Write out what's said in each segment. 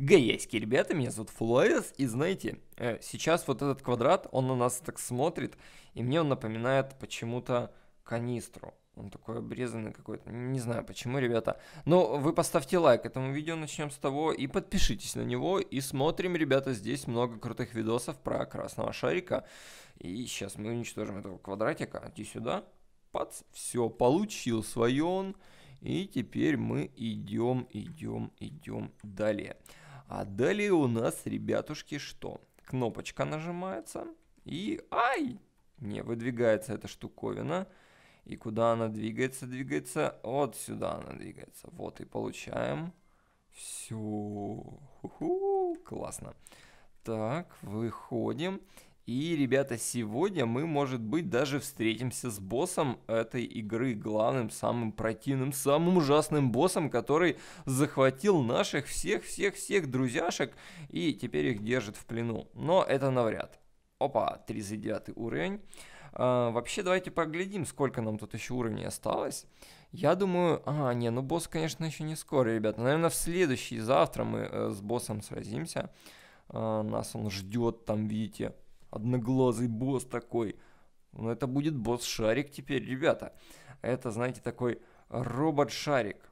Гайяськи, ребята, меня зовут Флорис, и знаете, э, сейчас вот этот квадрат, он на нас так смотрит, и мне он напоминает почему-то канистру. Он такой обрезанный какой-то, не знаю почему, ребята. Но вы поставьте лайк этому видео, начнем с того, и подпишитесь на него, и смотрим, ребята, здесь много крутых видосов про красного шарика. И сейчас мы уничтожим этого квадратика, иди сюда, пац, все, получил свое он. И теперь мы идем, идем, идем далее. А далее у нас, ребятушки, что? Кнопочка нажимается и ай! Не, выдвигается эта штуковина. И куда она двигается? Двигается вот сюда она двигается. Вот и получаем. Все. Ху классно. Так, выходим. И, ребята, сегодня мы, может быть, даже встретимся с боссом этой игры, главным, самым противным, самым ужасным боссом, который захватил наших всех-всех-всех друзьяшек и теперь их держит в плену. Но это навряд. Опа, 39 уровень. А, вообще, давайте поглядим, сколько нам тут еще уровней осталось. Я думаю... А, не, ну босс, конечно, еще не скоро, ребята. Наверное, в следующий, завтра мы э, с боссом сразимся. А, нас он ждет там, видите, одноглазый босс такой. Но ну, это будет босс-шарик теперь, ребята. Это, знаете, такой робот-шарик.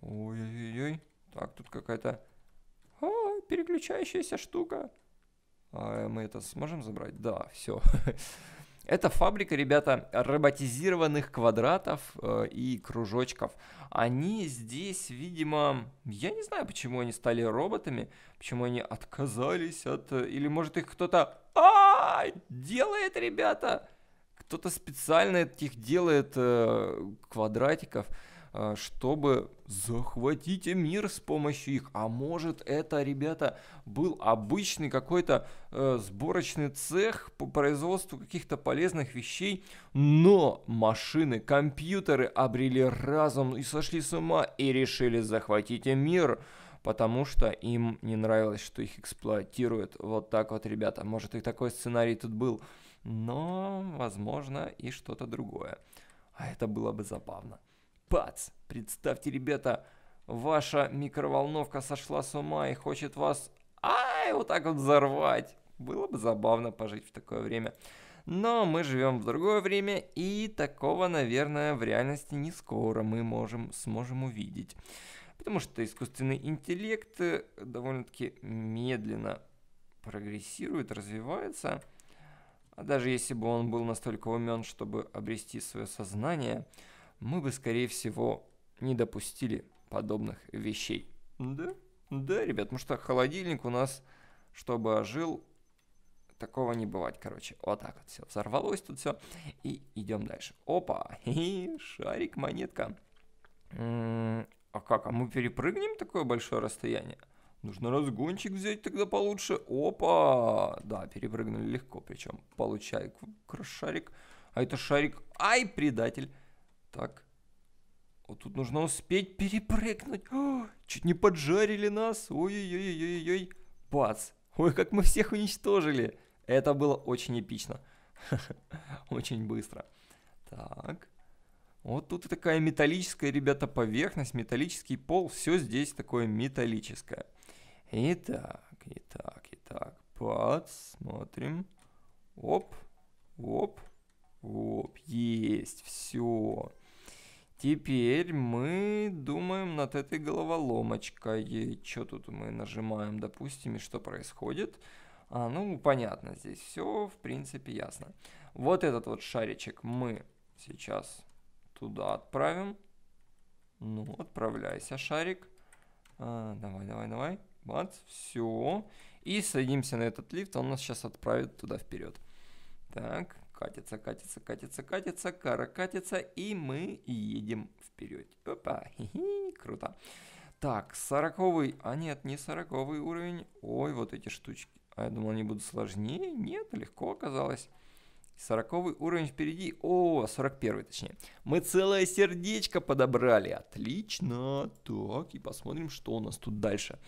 Ой-ой-ой. Так, тут какая-то... А, переключающаяся штука. А мы это сможем забрать? Да, все. Это фабрика, ребята, роботизированных квадратов э, и кружочков. Они здесь, видимо, я не знаю, почему они стали роботами, почему они отказались от... Э, или может их кто-то делает, ребята. Кто-то специально этих делает э, квадратиков, э, чтобы захватить мир с помощью их. А может это, ребята, был обычный какой-то э, сборочный цех по производству каких-то полезных вещей, но машины, компьютеры обрели разум и сошли с ума и решили захватить мир потому что им не нравилось, что их эксплуатируют. Вот так вот, ребята. Может, и такой сценарий тут был, но, возможно, и что-то другое. А это было бы забавно. Пац! Представьте, ребята, ваша микроволновка сошла с ума и хочет вас... Ай, вот так вот взорвать! Было бы забавно пожить в такое время. Но мы живем в другое время, и такого, наверное, в реальности не скоро мы можем, сможем увидеть потому что искусственный интеллект э, довольно-таки медленно прогрессирует, развивается. А даже если бы он был настолько умен, чтобы обрести свое сознание, мы бы, скорее всего, не допустили подобных вещей. Да, да, ребят, потому что холодильник у нас, чтобы ожил, такого не бывать, короче. Вот так вот все взорвалось тут все. И идем дальше. Опа, и шарик, монетка. А как? А мы перепрыгнем такое большое расстояние? Нужно разгончик взять тогда получше. Опа! Да, перепрыгнули легко. Причем получай шарик. А это шарик. Ай, предатель. Так. Вот тут нужно успеть перепрыгнуть. О, а, чуть не поджарили нас. Ой-ой-ой-ой-ой. Бац. Ой, как мы всех уничтожили. Это было очень эпично. Очень быстро. Так. Вот тут такая металлическая, ребята, поверхность, металлический пол, все здесь такое металлическое. Итак, итак, итак, посмотрим. Оп, оп, оп, есть, все. Теперь мы думаем над этой головоломочкой. Что тут мы нажимаем, допустим, и что происходит? А, ну, понятно, здесь все, в принципе, ясно. Вот этот вот шаричек мы сейчас Туда отправим. Ну, отправляйся, шарик. А, давай, давай, давай. Бац, все. И садимся на этот лифт, он нас сейчас отправит туда вперед. Так, катится, катится, катится, катится, кара катится, и мы едем вперед. Опа, хи -хи, круто. Так, сороковый, а нет, не сороковый уровень. Ой, вот эти штучки. А я думал, они будут сложнее. Нет, легко оказалось. Сороковый уровень впереди. О, 41 точнее. Мы целое сердечко подобрали. Отлично. Так, и посмотрим, что у нас тут дальше.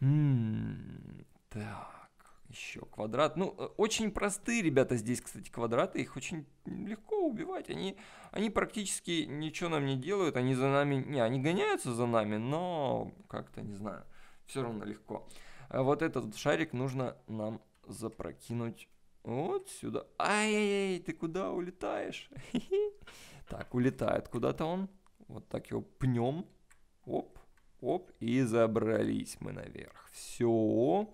М -м -м, так, еще квадрат. Ну, э, очень простые ребята здесь, кстати, квадраты. Их очень легко убивать. Они, они практически ничего нам не делают. Они за нами... Не, они гоняются за нами, но как-то, не знаю, все равно легко. А вот этот шарик нужно нам запрокинуть вот сюда. Ай-яй-яй, ты куда улетаешь? Так, улетает куда-то он. Вот так его пнем. Оп, оп. И забрались мы наверх. Все.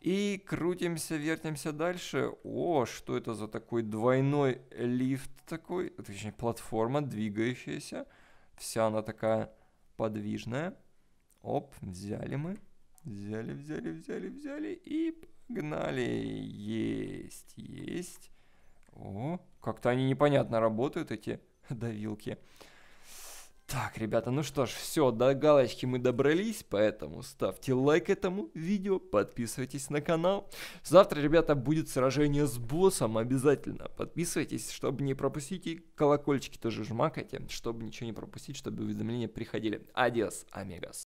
И крутимся, вертимся дальше. О, что это за такой двойной лифт такой? Точнее, платформа двигающаяся. Вся она такая подвижная. Оп, взяли мы. Взяли, взяли, взяли, взяли. И Гнали. Есть, есть. О, как-то они непонятно работают, эти давилки. Так, ребята, ну что ж, все, до галочки мы добрались, поэтому ставьте лайк этому видео, подписывайтесь на канал. Завтра, ребята, будет сражение с боссом, обязательно подписывайтесь, чтобы не пропустить, и колокольчики тоже жмакайте, чтобы ничего не пропустить, чтобы уведомления приходили. Адиос, амигос.